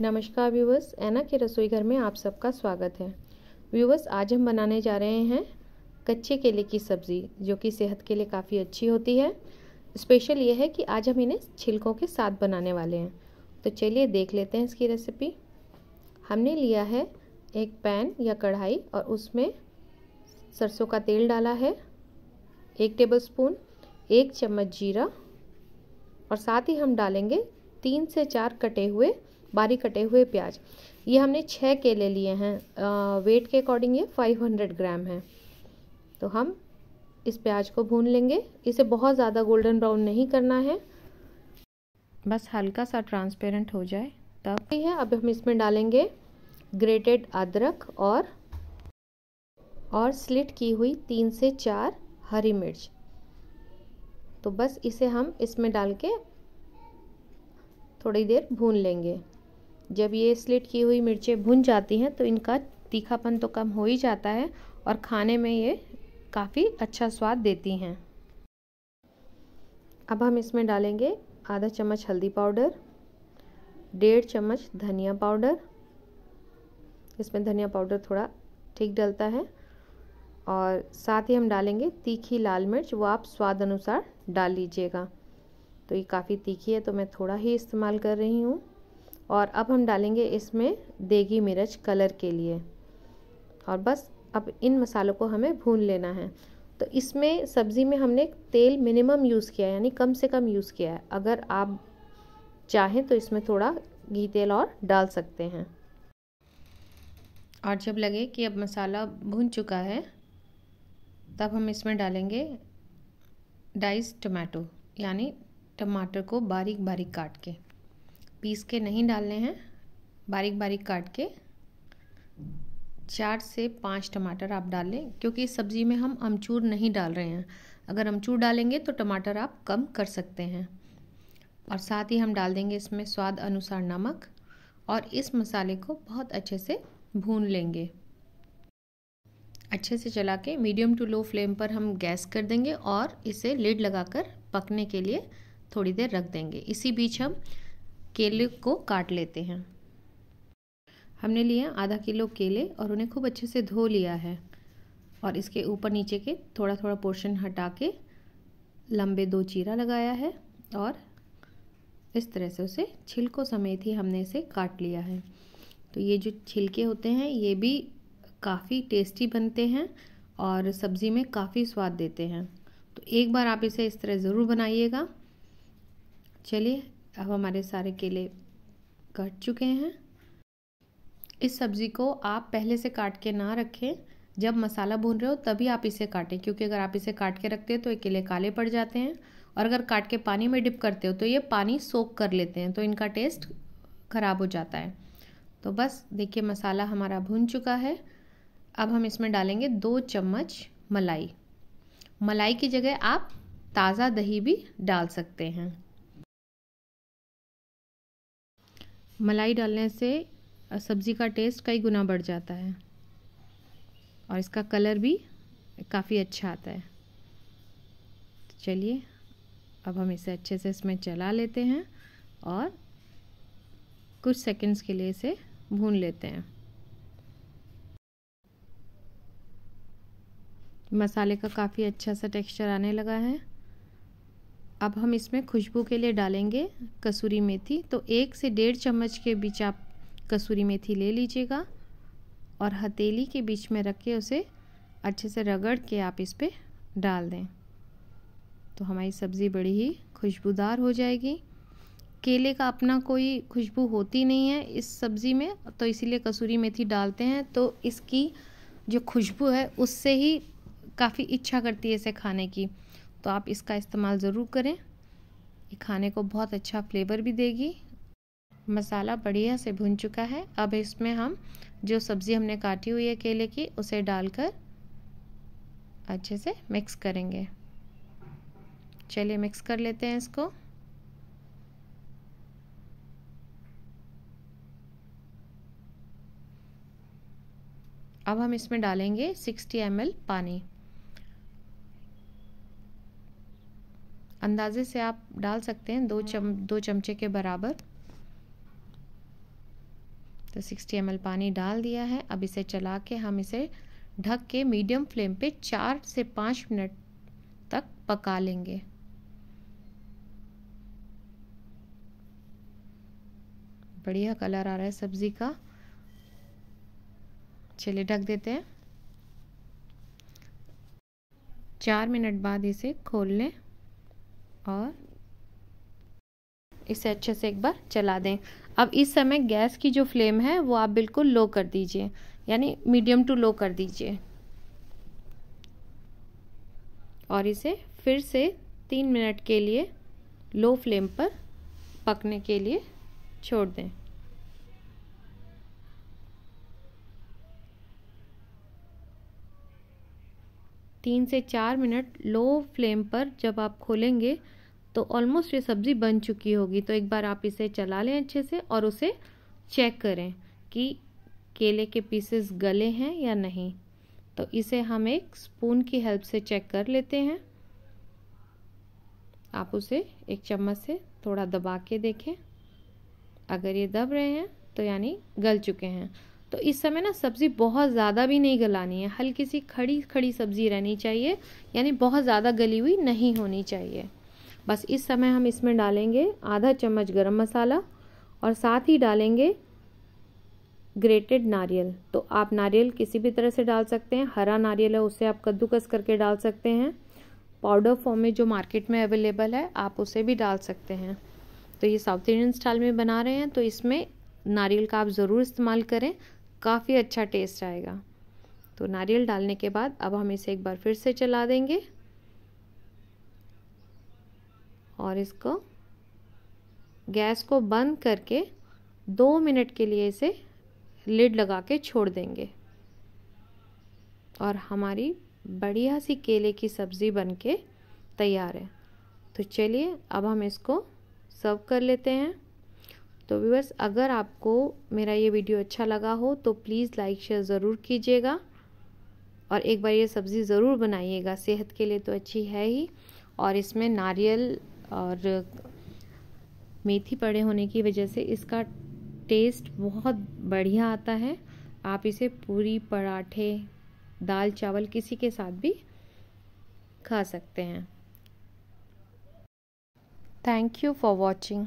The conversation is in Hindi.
नमस्कार व्यूवर्स एना के रसोई घर में आप सबका स्वागत है व्यूवर्स आज हम बनाने जा रहे हैं कच्चे केले की सब्ज़ी जो कि सेहत के लिए काफ़ी अच्छी होती है स्पेशल ये है कि आज हम इन्हें छिलकों के साथ बनाने वाले हैं तो चलिए देख लेते हैं इसकी रेसिपी हमने लिया है एक पैन या कढ़ाई और उसमें सरसों का तेल डाला है एक टेबल स्पून एक चम्मच जीरा और साथ ही हम डालेंगे तीन से चार कटे हुए बारीक कटे हुए प्याज ये हमने छः केले लिए हैं वेट के अकॉर्डिंग ये 500 ग्राम है तो हम इस प्याज को भून लेंगे इसे बहुत ज़्यादा गोल्डन ब्राउन नहीं करना है बस हल्का सा ट्रांसपेरेंट हो जाए तब ठीक है अब हम इसमें डालेंगे ग्रेटेड अदरक और और स्लिट की हुई तीन से चार हरी मिर्च तो बस इसे हम इसमें डाल के थोड़ी देर भून लेंगे जब ये स्लिट की हुई मिर्चें भुन जाती हैं तो इनका तीखापन तो कम हो ही जाता है और खाने में ये काफ़ी अच्छा स्वाद देती हैं अब हम इसमें डालेंगे आधा चम्मच हल्दी पाउडर डेढ़ चम्मच धनिया पाउडर इसमें धनिया पाउडर थोड़ा ठीक डलता है और साथ ही हम डालेंगे तीखी लाल मिर्च वो आप स्वाद अनुसार डाल लीजिएगा तो ये काफ़ी तीखी है तो मैं थोड़ा ही इस्तेमाल कर रही हूँ और अब हम डालेंगे इसमें देगी मिर्च कलर के लिए और बस अब इन मसालों को हमें भून लेना है तो इसमें सब्ज़ी में हमने तेल मिनिमम यूज़ किया है यानी कम से कम यूज़ किया है अगर आप चाहें तो इसमें थोड़ा घी तेल और डाल सकते हैं और जब लगे कि अब मसाला भून चुका है तब हम इसमें डालेंगे डाइस टमाटो यानी टमाटर को बारीक बारीक काट के पीस के नहीं डालने हैं बारीक बारीक काट के चार से पाँच टमाटर आप डाल लें क्योंकि इस सब्ज़ी में हम अमचूर नहीं डाल रहे हैं अगर अमचूर डालेंगे तो टमाटर आप कम कर सकते हैं और साथ ही हम डाल देंगे इसमें स्वाद अनुसार नमक और इस मसाले को बहुत अच्छे से भून लेंगे अच्छे से चला के मीडियम टू लो फ्लेम पर हम गैस कर देंगे और इसे लिड लगाकर पकने के लिए थोड़ी देर रख देंगे इसी बीच हम केले को काट लेते हैं हमने लिया आधा किलो केले और उन्हें खूब अच्छे से धो लिया है और इसके ऊपर नीचे के थोड़ा थोड़ा पोर्शन हटा के लंबे दो चीरा लगाया है और इस तरह से उसे छिलकों समेत ही हमने इसे काट लिया है तो ये जो छिलके होते हैं ये भी काफ़ी टेस्टी बनते हैं और सब्ज़ी में काफ़ी स्वाद देते हैं तो एक बार आप इसे इस तरह ज़रूर बनाइएगा चलिए अब हमारे सारे केले कट चुके हैं इस सब्ज़ी को आप पहले से काट के ना रखें जब मसाला भून रहे हो तभी आप इसे काटें क्योंकि अगर आप इसे काट के रखते हैं तो ये केले काले पड़ जाते हैं और अगर काट के पानी में डिप करते हो तो ये पानी सोख कर लेते हैं तो इनका टेस्ट ख़राब हो जाता है तो बस देखिए मसाला हमारा भून चुका है अब हम इसमें डालेंगे दो चम्मच मलाई मलाई की जगह आप ताज़ा दही भी डाल सकते हैं मलाई डालने से सब्ज़ी का टेस्ट कई गुना बढ़ जाता है और इसका कलर भी काफ़ी अच्छा आता है तो चलिए अब हम इसे अच्छे से इसमें चला लेते हैं और कुछ सेकंड्स के लिए इसे भून लेते हैं मसाले का काफ़ी अच्छा सा टेक्सचर आने लगा है अब हम इसमें खुशबू के लिए डालेंगे कसूरी मेथी तो एक से डेढ़ चम्मच के बीच आप कसूरी मेथी ले लीजिएगा और हथेली के बीच में रख के उसे अच्छे से रगड़ के आप इस पर डाल दें तो हमारी सब्ज़ी बड़ी ही खुशबूदार हो जाएगी केले का अपना कोई खुशबू होती नहीं है इस सब्ज़ी में तो इसीलिए कसूरी मेथी डालते हैं तो इसकी जो खुशबू है उससे ही काफ़ी इच्छा करती है इसे खाने की तो आप इसका इस्तेमाल ज़रूर करें ये खाने को बहुत अच्छा फ्लेवर भी देगी मसाला बढ़िया से भुन चुका है अब इसमें हम जो सब्ज़ी हमने काटी हुई है केले की उसे डालकर अच्छे से मिक्स करेंगे चलिए मिक्स कर लेते हैं इसको अब हम इसमें डालेंगे 60 एम पानी अंदाज़े से आप डाल सकते हैं दो हाँ। चम दो चमचे के बराबर तो 60 ml पानी डाल दिया है अब इसे चला के हम इसे ढक के मीडियम फ्लेम पे चार से पाँच मिनट तक पका लेंगे बढ़िया कलर आ रहा है सब्ज़ी का चलिए ढक देते हैं चार मिनट बाद इसे खोल लें और इसे अच्छे से एक बार चला दें अब इस समय गैस की जो फ्लेम है वो आप बिल्कुल लो कर दीजिए यानी मीडियम टू लो कर दीजिए और इसे फिर से तीन मिनट के लिए लो फ्लेम पर पकने के लिए छोड़ दें तीन से चार मिनट लो फ्लेम पर जब आप खोलेंगे तो ऑलमोस्ट ये सब्ज़ी बन चुकी होगी तो एक बार आप इसे चला लें अच्छे से और उसे चेक करें कि केले के पीसेस गले हैं या नहीं तो इसे हम एक स्पून की हेल्प से चेक कर लेते हैं आप उसे एक चम्मच से थोड़ा दबा के देखें अगर ये दब रहे हैं तो यानी गल चुके हैं तो इस समय ना सब्ज़ी बहुत ज़्यादा भी नहीं गलानी है हल्की सी खड़ी खड़ी सब्ज़ी रहनी चाहिए यानी बहुत ज़्यादा गली हुई नहीं होनी चाहिए बस इस समय हम इसमें डालेंगे आधा चम्मच गरम मसाला और साथ ही डालेंगे ग्रेटेड नारियल तो आप नारियल किसी भी तरह से डाल सकते हैं हरा नारियल है उसे आप कद्दूकस करके डाल सकते हैं पाउडर फॉर्म में जो मार्केट में अवेलेबल है आप उसे भी डाल सकते हैं तो ये साउथ इंडियन स्टाइल में बना रहे हैं तो इसमें नारियल का आप ज़रूर इस्तेमाल करें काफ़ी अच्छा टेस्ट आएगा तो नारियल डालने के बाद अब हम इसे एक बार फिर से चला देंगे और इसको गैस को बंद करके दो मिनट के लिए इसे लिड लगा के छोड़ देंगे और हमारी बढ़िया सी केले की सब्ज़ी बन के तैयार है तो चलिए अब हम इसको सर्व कर लेते हैं तो व्यूवर्स अगर आपको मेरा ये वीडियो अच्छा लगा हो तो प्लीज़ लाइक शेयर ज़रूर कीजिएगा और एक बार ये सब्ज़ी ज़रूर बनाइएगा सेहत के लिए तो अच्छी है ही और इसमें नारियल और मेथी पड़े होने की वजह से इसका टेस्ट बहुत बढ़िया आता है आप इसे पूरी पराठे दाल चावल किसी के साथ भी खा सकते हैं थैंक यू फॉर वॉचिंग